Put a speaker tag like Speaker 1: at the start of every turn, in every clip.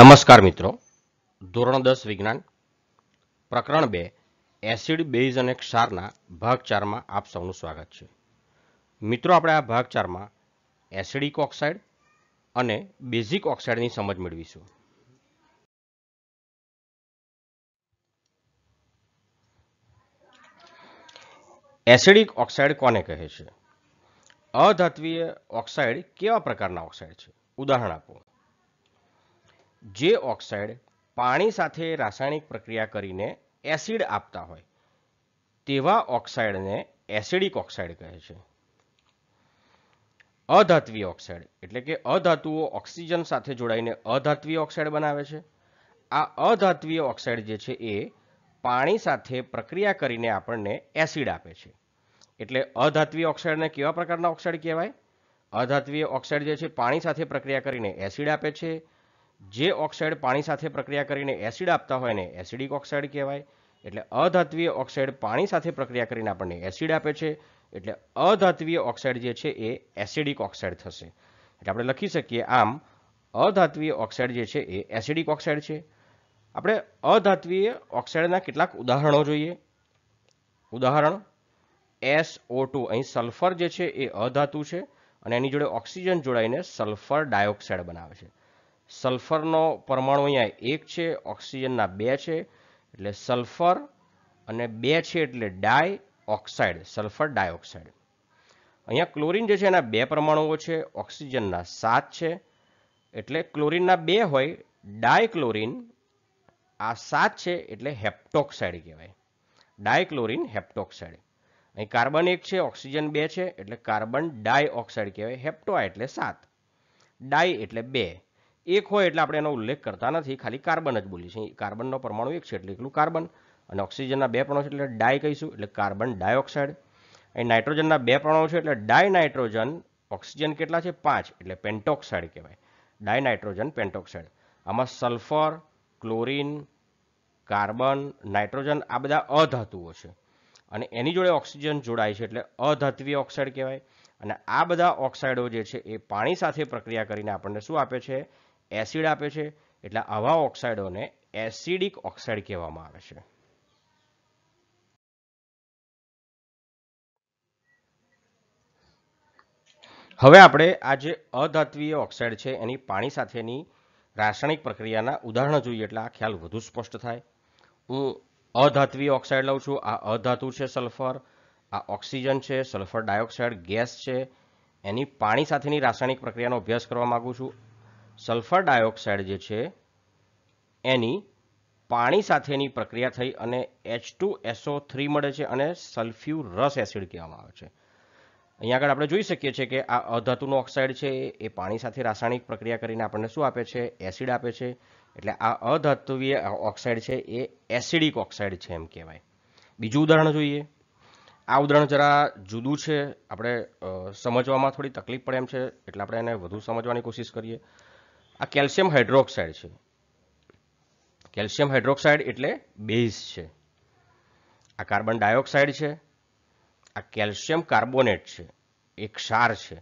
Speaker 1: નમસ્કાર મિત્રો ધોરણ દસ વિજ્ઞાન પ્રકરણ બે એસિડ બેઝ અને ક્ષારના ભાગ ચારમાં આપ સૌનું સ્વાગત છે મિત્રો આપણે આ ભાગ ચારમાં એસિડિક ઓક્સાઇડ અને બેઝિક ઓક્સાઇડની સમજ મેળવીશું એસિડિક ઓક્સાઇડ કોને કહે છે અધાત્વીય ઓક્સાઇડ કેવા પ્રકારના ઓક્સાઇડ છે ઉદાહરણ આપો જે ઓક્સાઇડ પાણી સાથે રાસાયણિક પ્રક્રિયા કરીને એસિડ આપતા હોય તેવા ઓક્સાઇડને એસિડિક ઓક્સાઇડ કહે છે અધાત્વી ઓક્સાઇડ એટલે કે અધાતુઓ ઓક્સિજન સાથે જોડાઈને અધાત્વીય ઓક્સાઇડ બનાવે છે આ અધાત્વીય ઓક્સાઇડ જે છે એ પાણી સાથે પ્રક્રિયા કરીને આપણને એસિડ આપે છે એટલે અધાત્વીય ઓક્સાઇડને કેવા પ્રકારના ઓક્સાઇડ કહેવાય અધાત્વીય ઓક્સાઇડ જે છે પાણી સાથે પ્રક્રિયા કરીને એસિડ આપે છે જે ઓક્સાઇડ પાણી સાથે પ્રક્રિયા કરીને એસિડ આપતા હોય ને એસિડિક ઓક્સાઇડ કહેવાય એટલે અધાત્વીય ઓક્સાઇડ પાણી સાથે પ્રક્રિયા કરીને આપણને એસિડ આપે છે એટલે અધાત્વીય ઓક્સાઇડ જે છે એ એસિડિક ઓક્સાઇડ થશે એટલે આપણે લખી શકીએ આમ અધાત્વીય ઓક્સાઇડ જે છે એ એસિડિક ઓક્સાઇડ છે આપણે અધાત્વીય ઓક્સાઇડના કેટલાક ઉદાહરણો જોઈએ ઉદાહરણ એસ ટુ અહીં સલ્ફર જે છે એ અધાતુ છે અને એની જોડે ઓક્સિજન જોડાઈને સલ્ફર ડાયોક્સાઇડ બનાવે છે સલ્ફરનો પરમાણુ અહીંયા એક છે ઓક્સિજનના બે છે એટલે સલ્ફર અને બે છે એટલે ડાય ઓક્સાઇડ સલ્ફર ડાયોક્સાઇડ અહીંયા ક્લોરિન જે છે એના બે પરમાણુઓ છે ઓક્સિજનના સાત છે એટલે ક્લોરિનના બે હોય ડાયક્લોરિન આ સાત છે એટલે હેપ્ટોક્સાઇડ કહેવાય ડાયક્લોરિન હેપ્ટોક્સાઇડ અહીં કાર્બન એક છે ઓક્સિજન બે છે એટલે કાર્બન ડાયોક્સાઇડ કહેવાય હેપ્ટો એટલે સાત ડાય એટલે બે એક હોય એટલે આપણે એનો ઉલ્લેખ કરતા નથી ખાલી કાર્બન જ બોલીએ છીએ કાર્બનનો પરમાણુ એક છે એટલે એકલું કાર્બન અને ઓક્સિજનના બે પરમાણુ છે એટલે ડાય કહીશું એટલે કાર્બન ડાયોક્સાઇડ અહીં નાઇટ્રોજનના બે પરમાણુ છે એટલે ડાય નાઇટ્રોજન ઓક્સિજન કેટલા છે પાંચ એટલે પેન્ટોક્સાઇડ કહેવાય ડાય નાઇટ્રોજન પેન્ટોક્સાઇડ આમાં સલ્ફર ક્લોરિન કાર્બન નાઇટ્રોજન આ બધા અધાતુઓ છે અને એની જોડે ઓક્સિજન જોડાય છે એટલે અધાત્વી ઓક્સાઇડ કહેવાય અને આ બધા ઓક્સાઇડો જે છે એ પાણી સાથે પ્રક્રિયા કરીને આપણને શું આપે છે એસિડ આપે છે એટલે આવા ઓક્સાઇડોને એસિડિક ઓક્સાઇડ કહેવામાં આવે છે હવે આપણે આ જે અધાત્વીય ઓક્સાઇડ છે એની પાણી સાથેની રાસાયણિક પ્રક્રિયાના ઉદાહરણ જોઈએ એટલે આ ખ્યાલ વધુ સ્પષ્ટ થાય હું અધાત્વીય ઓક્સાઇડ લઉં છું આ અધાતુ છે સલ્ફર આ ઓક્સિજન છે સલ્ફર ડાયોક્સાઇડ ગેસ છે એની પાણી સાથેની રાસાયણિક પ્રક્રિયાનો અભ્યાસ કરવા માગું છું સલ્ફર ડાયોક્સાઇડ જે છે એની પાણી સાથેની પ્રક્રિયા થઈ અને એચ ટુ એસઓ થ્રી મળે છે અને સલ્ફ્યુ રસ એસિડ કહેવામાં આવે છે અહીંયા આગળ આપણે જોઈ શકીએ છીએ કે આ અધાતુનો ઓક્સાઇડ છે એ પાણી સાથે રાસાયણિક પ્રક્રિયા કરીને આપણને શું આપે છે એસિડ આપે છે એટલે આ અધાતુવીય ઓક્સાઇડ છે એ એસિડિક ઓક્સાઇડ છે એમ કહેવાય બીજું ઉદાહરણ જોઈએ આ ઉદાહરણ જરા જુદું છે આપણે સમજવામાં થોડી તકલીફ પડે એમ છે એટલે આપણે એને વધુ સમજવાની કોશિશ કરીએ આ કેલ્શિયમ હાઇડ્રોક્સાઇડ છે કેલ્શિયમ હાઇડ્રોક્સાઇડ એટલે બેઝ છે આ કાર્બન ડાયોક્સાઇડ છે આ કેલ્શિયમ કાર્બોનેટ છે એ ક્ષાર છે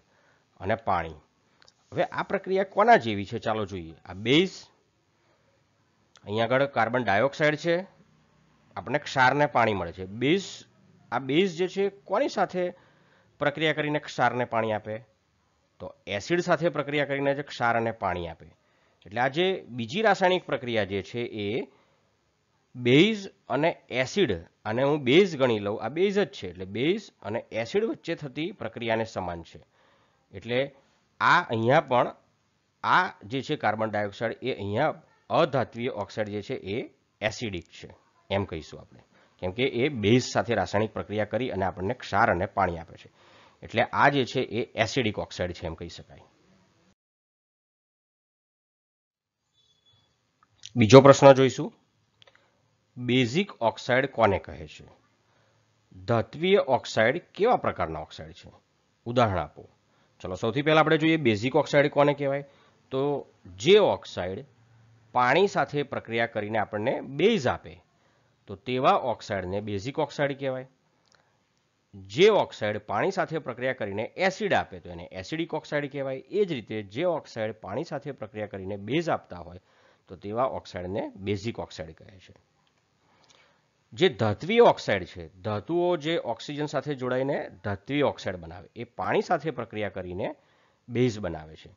Speaker 1: અને પાણી હવે આ પ્રક્રિયા કોના જેવી છે ચાલો જોઈએ આ બેઝ અહીંયા આગળ કાર્બન ડાયોક્સાઇડ છે આપણને ક્ષારને પાણી મળે છે બેઝ આ બેઝ જે છે કોની સાથે પ્રક્રિયા કરીને ક્ષારને પાણી આપે તો એસિડ સાથે પ્રક્રિયા કરીને જે ક્ષાર અને પાણી આપે એટલે આ જે બીજી રાસાયણિક પ્રક્રિયા જે છે એ બેઝ અને એસિડ અને હું બેઝ ગણી લઉં આ બેઝ જ છે એટલે બેઝ અને એસિડ વચ્ચે થતી પ્રક્રિયાને સમાન છે એટલે આ અહીંયા પણ આ જે છે કાર્બન ડાયોક્સાઇડ એ અહીંયા અધાત્વીય ઓક્સાઇડ જે છે એ એસિડિક છે એમ કહીશું આપણે કેમ કે એ બેઝ સાથે રાસાયણિક પ્રક્રિયા કરી અને આપણને ક્ષાર અને પાણી આપે છે એટલે આ જે છે એ એસિડિક ઓક્સાઇડ છે એમ કહી શકાય બીજો પ્રશ્ન જોઈશું બેઝિક ઓક્સાઇડ કોને કહે છે ધત્વીય ઓક્સાઇડ કેવા પ્રકારના ઓક્સાઇડ છે ઉદાહરણ આપો ચલો સૌથી પહેલાં આપણે જોઈએ બેઝિક ઓક્સાઇડ કોને કહેવાય તો જે ઓક્સાઇડ પાણી સાથે પ્રક્રિયા કરીને આપણને બેઝ આપે તો તેવા ઓક્સાઇડને બેઝિક ઓક્સાઇડ કહેવાય જે ઓક્સાઇડ પાણી સાથે પ્રક્રિયા કરીને એસિડ આપે તો એને એસિડિક ઓક્સાઇડ કહેવાય એ જ રીતે જે ઓક્સાઇડ પાણી સાથે પ્રક્રિયા કરીને બેઝ આપતા હોય તો તેવા ઓક્સાઇડને બેઝિક ઓક્સાઇડ કહે છે જે ધાત્વીય ઓક્સાઇડ છે ધાતુઓ જે ઓક્સિજન સાથે જોડાઈને ધાત્વીય ઓક્સાઇડ બનાવે એ પાણી સાથે પ્રક્રિયા કરીને બેઝ બનાવે છે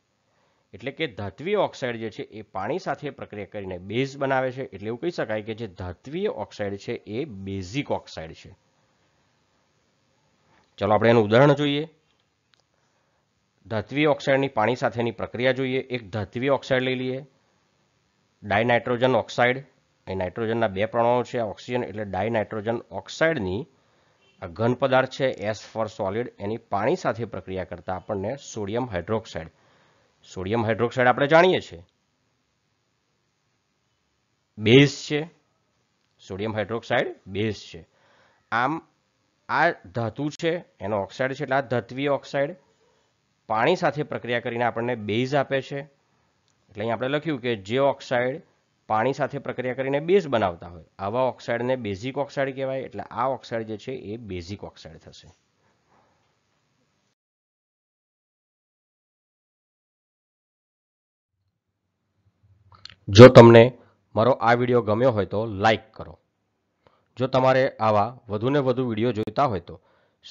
Speaker 1: એટલે કે ધાત્વીય ઓક્સાઇડ જે છે એ પાણી સાથે પ્રક્રિયા કરીને બેઝ બનાવે છે એટલે એવું કહી શકાય કે જે ધાત્વીય ઓક્સાઇડ છે એ બેઝિક ઓક્સાઇડ છે ચાલો આપણે એનું ઉદાહરણ જોઈએ ધત્વી ઓક્સાઇડની પાણી સાથેની પ્રક્રિયા જોઈએ એક ધાત્વી ઓક્સાઇડ લઈ લઈએ ડાયનાઇટ્રોજન ઓક્સાઇડ એ નાઇટ્રોજનના બે પ્રમાણો છે ઓક્સિજન એટલે ડાયનાઇટ્રોજન ઓક્સાઇડની આ ઘન પદાર્થ છે એસ ફોર સોલિડ એની પાણી સાથે પ્રક્રિયા કરતાં આપણને સોડિયમ હાઇડ્રોક્સાઇડ સોડિયમ હાઇડ્રોક્સાઇડ આપણે જાણીએ છીએ બેઝ છે સોડિયમ હાઇડ્રોક્સાઇડ બેઝ છે આમ આ ધાતુ છે એનો ઓક્સાઇડ છે એટલે આ ધત્વી ઓક્સાઇડ પાણી સાથે પ્રક્રિયા કરીને આપણને બેઝ આપે છે એટલે અહીં આપણે લખ્યું કે જે ઓક્સાઇડ પાણી સાથે પ્રક્રિયા કરીને બેઝ બનાવતા હોય આવા ઓક્સાઇડને બેઝિક ઓક્સાઇડ કહેવાય એટલે આ ઓક્સાઇડ જે છે એ બેઝિક ઓક્સાઇડ થશે જો તમને મારો આ વિડીયો ગમ્યો હોય તો લાઈક કરો જો તમારે આવા વધુને વધુ વિડીયો જોઈતા હોય તો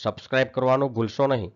Speaker 1: સબસ્ક્રાઈબ કરવાનું ભૂલશો નહીં